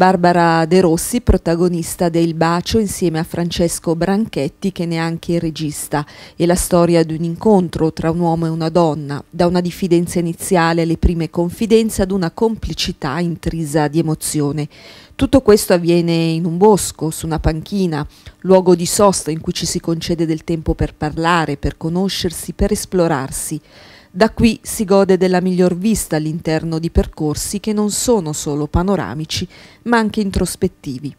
Barbara De Rossi, protagonista del Bacio insieme a Francesco Branchetti che ne è anche il regista, è la storia di un incontro tra un uomo e una donna, da una diffidenza iniziale alle prime confidenze ad una complicità intrisa di emozione. Tutto questo avviene in un bosco, su una panchina, luogo di sosta in cui ci si concede del tempo per parlare, per conoscersi, per esplorarsi. Da qui si gode della miglior vista all'interno di percorsi che non sono solo panoramici, ma anche introspettivi.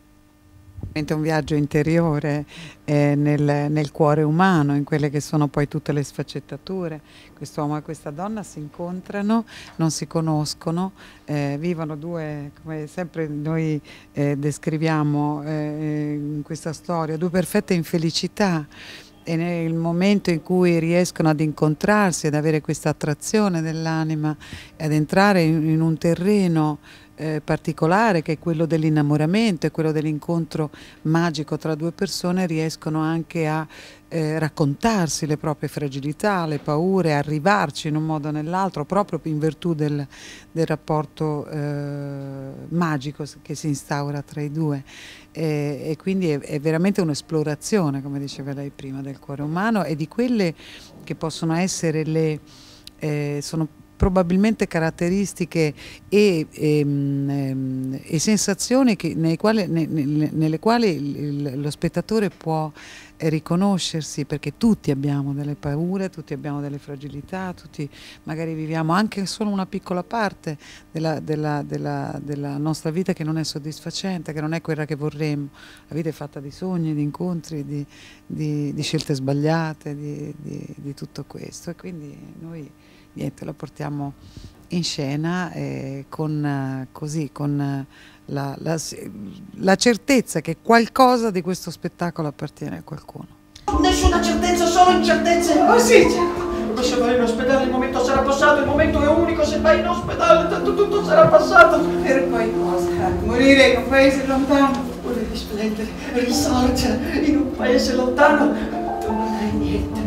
È un viaggio interiore eh, nel, nel, cuore umano, in quelle che sono poi tutte le sfaccettature. Quest'uomo e questa donna si incontrano, non si conoscono, eh, vivono due, come sempre noi eh, descriviamo eh, in questa storia, due perfette infelicità e nel momento in cui riescono ad incontrarsi, ad avere questa attrazione dell'anima, ad entrare in, un terreno eh, particolare che è quello dell'innamoramento e quello dell'incontro magico tra due persone riescono anche a eh, raccontarsi le proprie fragilità, le paure, arrivarci in un modo o nell'altro proprio in virtù del, del rapporto eh, magico che si instaura tra i due e, e quindi è, è veramente un'esplorazione come diceva lei prima del cuore umano e di quelle che possono essere le, eh, sono probabilmente caratteristiche e, e, ehm, ehm, e sensazioni che, quali, ne, ne, nelle quali lo spettatore può eh, riconoscersi perché tutti abbiamo delle paure, tutti abbiamo delle fragilità, tutti magari viviamo anche solo una piccola parte della, della, della, della nostra vita che non è soddisfacente, che non è quella che vorremmo. La vita è fatta di sogni, di incontri, di, di, di scelte sbagliate, di, di tutto questo e quindi noi niente, la portiamo in scena eh, con, eh, così, con eh, la, la, la certezza che qualcosa di questo spettacolo appartiene a qualcuno. Nessuna certezza, solo incertezze. Ah sì, certo. se vai in ospedale il momento sarà passato, il momento è unico, se vai in ospedale tanto tutto sarà passato. Per poi cosa? Morire in un paese lontano, oppure risplendere, risorgere in un paese lontano. Tu non hai niente.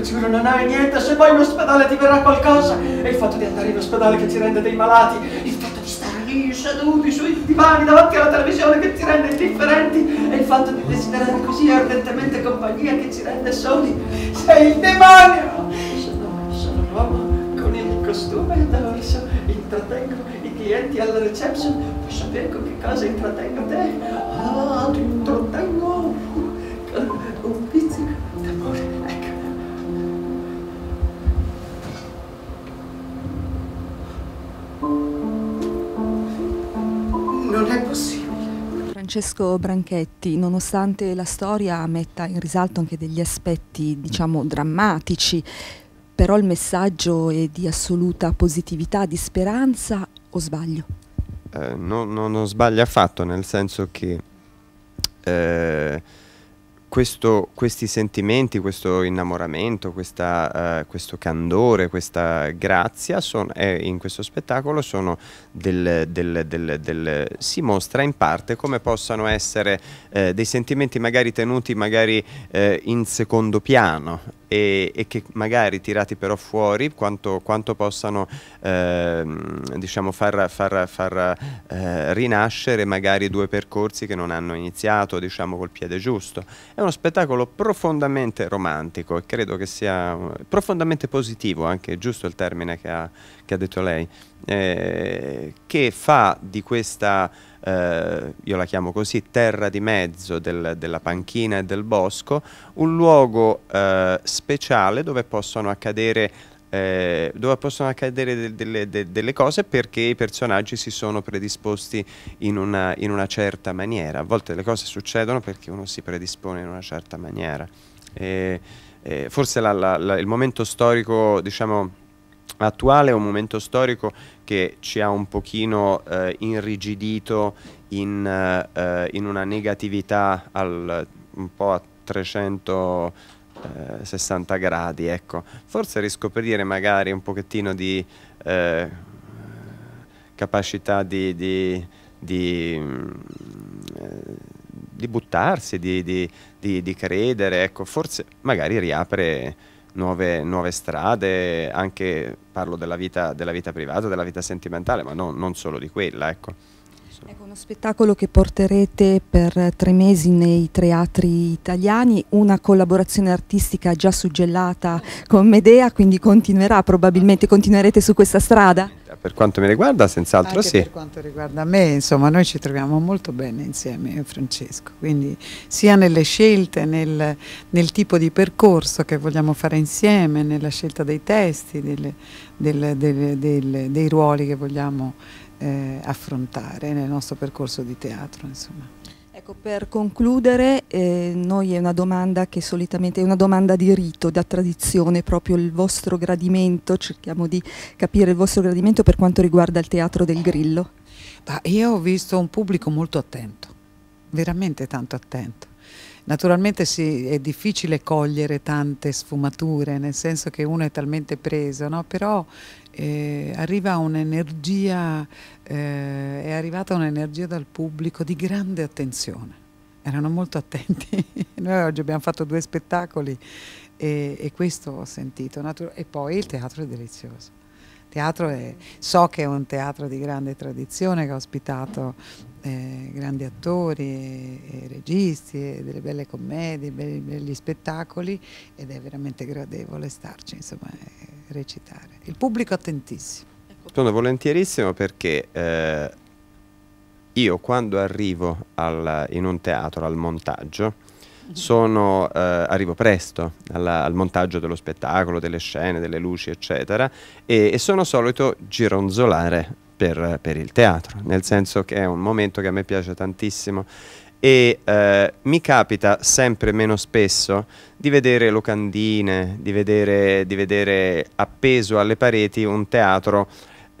Ti giuro, non hai niente. Se vai in ospedale ti verrà qualcosa. È il fatto di andare in ospedale che ti rende dei malati. Il fatto di stare lì, seduti sui divani davanti alla televisione che ti rende indifferenti. è il fatto di desiderare così ardentemente compagnia che ci rende soli. Sei il demonio! Sono, sono l'uomo con il costume da orso. Intrattengo i clienti alla reception. Vuoi sapere con che cosa intrattengo te? Ah, ti intrattengo. Francesco Branchetti, nonostante la storia metta in risalto anche degli aspetti, diciamo, drammatici, però il messaggio è di assoluta positività, di speranza o sbaglio? Eh, non no, no sbaglio affatto, nel senso che eh, questo, questi sentimenti, questo innamoramento, questa, uh, questo candore, questa grazia son, eh, in questo spettacolo del, del, del, si mostra in parte come possano essere eh, dei sentimenti magari tenuti magari, eh, in secondo piano e, e, che magari tirati però fuori quanto, quanto possano eh, diciamo far, far, far eh, rinascere magari due percorsi che non hanno iniziato diciamo col piede giusto. È uno spettacolo profondamente romantico e credo che sia profondamente positivo, anche giusto il termine che ha, che ha detto lei eh, che fa di questa, eh, io la chiamo così, terra di mezzo del, della panchina e del bosco, un luogo eh, speciale dove possono accadere eh, dove possono accadere de de delle cose perché i personaggi si sono predisposti in una, in una, certa maniera. A volte le cose succedono perché uno si predispone in una certa maniera. E, e forse la, la, la, il momento storico, diciamo, attuale è un momento storico che ci ha un pochino eh, irrigidito in, eh, in, una negatività al, un po' a 360 eh, gradi, ecco. Forse riscoprire magari un pochettino di eh, capacità di, di, di, mm, eh, di buttarsi, di, credere, ecco, forse magari riapre nuove, nuove strade, anche parlo della vita, della vita, privata, della vita sentimentale, ma no, non solo di quella. Ecco. Ecco, uno spettacolo che porterete per tre mesi nei teatri italiani, una collaborazione artistica già suggellata con Medea, quindi continuerà, probabilmente continuerete su questa strada? Per quanto mi riguarda, senz'altro sì. Per quanto riguarda me, insomma, noi ci troviamo molto bene insieme, io e Francesco, quindi sia nelle scelte, nel, nel, tipo di percorso che vogliamo fare insieme, nella scelta dei testi, delle, delle, delle, dei ruoli che vogliamo eh, affrontare nel nostro percorso di teatro. Insomma. Ecco, per concludere, eh, noi è una domanda che solitamente è una domanda di rito, da tradizione, proprio il vostro gradimento, cerchiamo di capire il vostro gradimento per quanto riguarda il teatro del Grillo. Bah, io ho visto un pubblico molto attento, veramente tanto attento. Naturalmente sì, è difficile cogliere tante sfumature, nel senso che uno è talmente preso, no? però eh, arriva un'energia, eh, è arrivata un'energia dal pubblico di grande attenzione. Erano molto attenti. Noi oggi abbiamo fatto due spettacoli e, e questo ho sentito. e poi il teatro è delizioso teatro è, so che è un teatro di grande tradizione che ha ospitato eh, grandi attori, e, e registi, e delle belle commedie, belli, belli spettacoli ed è veramente gradevole starci, insomma, recitare. Il pubblico attentissimo. Ecco. Sono volentierissimo perché eh, io quando arrivo al, in un teatro al montaggio sono, eh, arrivo presto alla, al montaggio dello spettacolo, delle scene, delle luci, eccetera, e, e sono solito gironzolare per, per, il teatro, nel senso che è un momento che a me piace tantissimo e eh, mi capita sempre meno spesso di vedere locandine, di vedere, di vedere appeso alle pareti un teatro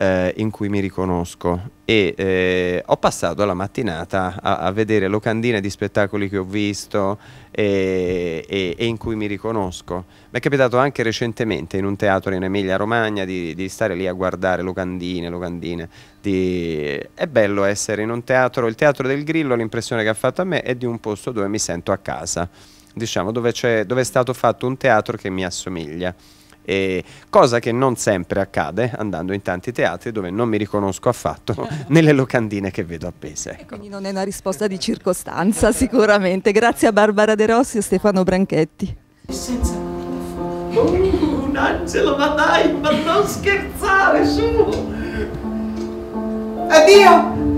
eh, in cui mi riconosco e eh, ho passato la mattinata a, a, vedere locandine di spettacoli che ho visto e, e, e in cui mi riconosco. Mi è capitato anche recentemente in un teatro in Emilia Romagna di, di stare lì a guardare locandine, locandine. Di... È bello essere in un teatro, il teatro del grillo, l'impressione che ha fatto a me è di un posto dove mi sento a casa diciamo, dove, dove, è stato fatto un teatro che mi assomiglia eh, cosa che non sempre accade andando in tanti teatri dove non mi riconosco affatto nelle locandine che vedo appese. Ecco. Quindi non è una risposta di circostanza sicuramente. Grazie a Barbara De Rossi e Stefano Branchetti. Senza... Uh, un angelo, ma dai, ma non scherzare, su! Addio!